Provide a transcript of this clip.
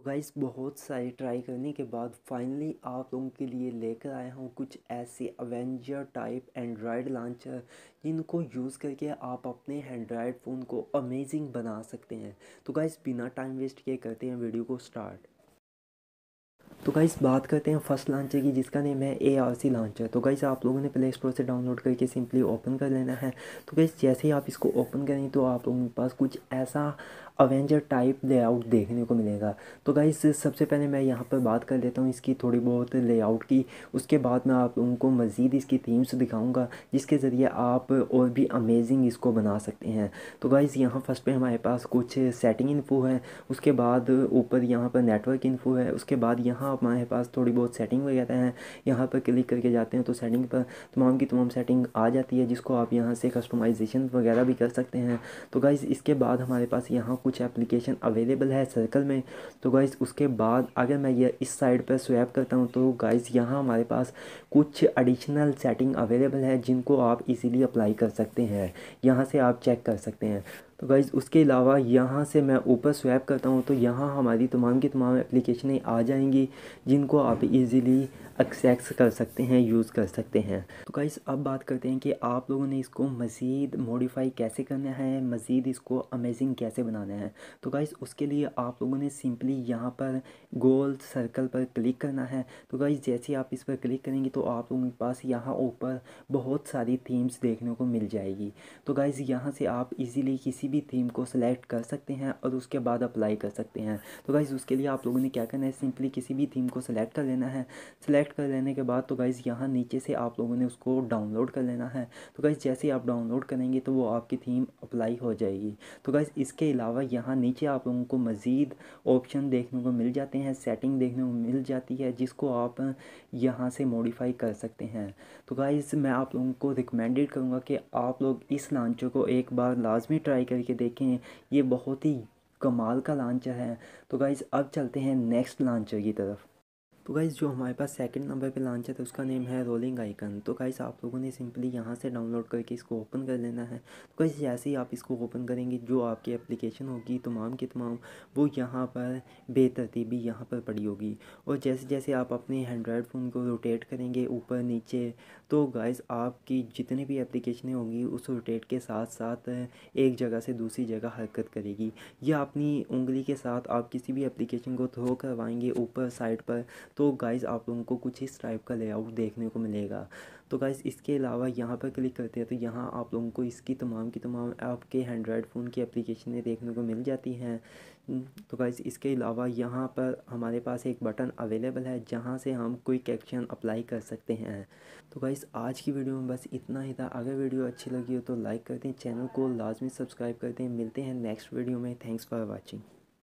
तो गाइस बहुत सारी ट्राई करने के बाद फाइनली आप लोगों के लिए लेकर आया हूँ कुछ ऐसे अवेंजर टाइप एंड्रॉयड लॉन्चर जिनको यूज़ करके आप अपने एंड्रॉयड फ़ोन को अमेजिंग बना सकते हैं तो गाइस बिना टाइम वेस्ट किए करते हैं वीडियो को स्टार्ट तो गाइस बात करते हैं फर्स्ट लॉन्चर की जिसका नेम है ए आर सी लॉन्चर तो गाइस आप लोगों ने प्ले स्टोर से डाउनलोड करके सिंपली ओपन कर लेना है तो गाइस जैसे ही आप इसको ओपन करें तो आप लोगों के पास कुछ ऐसा अवेंजर टाइप लेआउट देखने को मिलेगा तो गाइस सबसे पहले मैं यहाँ पर बात कर लेता हूँ इसकी थोड़ी बहुत लेआउट की उसके बाद मैं आप लोगों को मज़ीद इसकी थीम्स दिखाऊँगा जिसके ज़रिए आप और भी अमेजिंग इसको बना सकते हैं तो गाइस यहाँ फर्स्ट पर हमारे पास कुछ सेटिंग इन्फो है उसके बाद ऊपर यहाँ पर नेटवर्क इन्फो है उसके बाद यहाँ यहाँ हमारे पास थोड़ी बहुत सेटिंग वगैरह हैं यहाँ पर क्लिक करके जाते हैं तो सेटिंग पर तमाम की तमाम सेटिंग आ जाती है जिसको आप यहाँ से कस्टमाइजेशन वगैरह भी कर सकते हैं तो गाइज़ इसके बाद हमारे पास यहाँ कुछ एप्लीकेशन अवेलेबल है सर्कल में तो गाइज़ उसके बाद अगर मैं ये इस साइड पर स्वैप करता हूँ तो गाइज़ यहाँ हमारे पास कुछ एडिशनल सेटिंग अवेलेबल है जिनको आप इजीली अप्लाई कर सकते हैं यहाँ से आप चेक कर सकते हैं तो गाइज़ उसके अलावा यहाँ से मैं ऊपर स्वैप करता हूँ तो यहाँ हमारी तमाम की तमाम एप्लीकेशनें आ जाएंगी जिनको आप इजीली एक्सेस कर सकते हैं यूज़ कर सकते हैं तो गाइस अब बात करते हैं कि आप लोगों ने इसको मज़ीद मॉडिफाई कैसे करना है मज़ीद इसको अमेजिंग कैसे बनाना है तो गाइस उसके लिए आप लोगों ने सिंपली यहाँ पर गोल सर्कल पर क्लिक करना है तो गाइस जैसे आप इस पर क्लिक करेंगे तो आप लोगों के पास यहाँ ऊपर बहुत सारी थीम्स देखने को मिल जाएगी तो गाइस यहाँ से आप ईज़िली किसी भी थीम को सिलेक्ट कर सकते हैं और उसके बाद अप्लाई कर सकते हैं तो गाइस उसके लिए आप लोगों ने क्या करना है सिंपली किसी भी थीम को सिलेक्ट कर लेना है सिलेक्ट सेलेक्ट कर लेने के बाद तो गाइज़ यहाँ नीचे से आप लोगों ने उसको डाउनलोड कर लेना है तो गाइज़ जैसे ही आप डाउनलोड करेंगे तो वो आपकी थीम अप्लाई हो जाएगी तो गाइज़ इसके अलावा यहाँ नीचे आप लोगों को मज़ीद ऑप्शन देखने को मिल जाते हैं सेटिंग देखने को मिल जाती है जिसको आप यहाँ से मॉडिफाई कर सकते हैं तो गाइज़ मैं आप लोगों को रिकमेंडेड करूँगा कि आप लोग इस लांचो को एक बार लाजमी ट्राई करके देखें ये बहुत ही कमाल का लांचर है तो गाइज़ अब चलते हैं नेक्स्ट लांचर की तरफ तो गाइज़ जो हमारे पास सेकंड नंबर पे लॉन्च है तो उसका नेम है रोलिंग आइकन तो गाइज़ आप लोगों ने सिंपली यहाँ से डाउनलोड करके इसको ओपन कर लेना है तो गाइज़ जैसे ही आप इसको ओपन करेंगे जो आपकी एप्लीकेशन होगी तमाम के तमाम वो यहाँ पर बेतरतीबी यहाँ पर पड़ी होगी और जैसे जैसे आप अपने एंड्रॉयड फ़ोन को रोटेट करेंगे ऊपर नीचे तो गाइज़ आपकी जितनी भी एप्लीकेशनें होंगी उस रोटेट के साथ साथ एक जगह से दूसरी जगह हरकत करेगी या अपनी उंगली के साथ आप किसी भी एप्लीकेशन को थ्रो करवाएंगे ऊपर साइड पर तो गाइज़ आप लोगों को कुछ इस टाइप का लेआउट देखने को मिलेगा तो गाइज़ इसके अलावा यहाँ पर क्लिक करते हैं तो यहाँ आप लोगों को इसकी तमाम की तमाम आपके एंड्रॉयड फ़ोन की एप्लीकेशनें देखने को मिल जाती हैं तो गाइज़ इसके अलावा यहाँ पर हमारे पास एक बटन अवेलेबल है जहाँ से हम क्विक एक्शन अप्लाई कर सकते हैं तो गाइज़ आज की वीडियो में बस इतना ही था अगर वीडियो अच्छी लगी हो तो लाइक कर दें चैनल को लाजमी सब्सक्राइब कर दें मिलते हैं नेक्स्ट वीडियो में थैंक्स फॉर वॉचिंग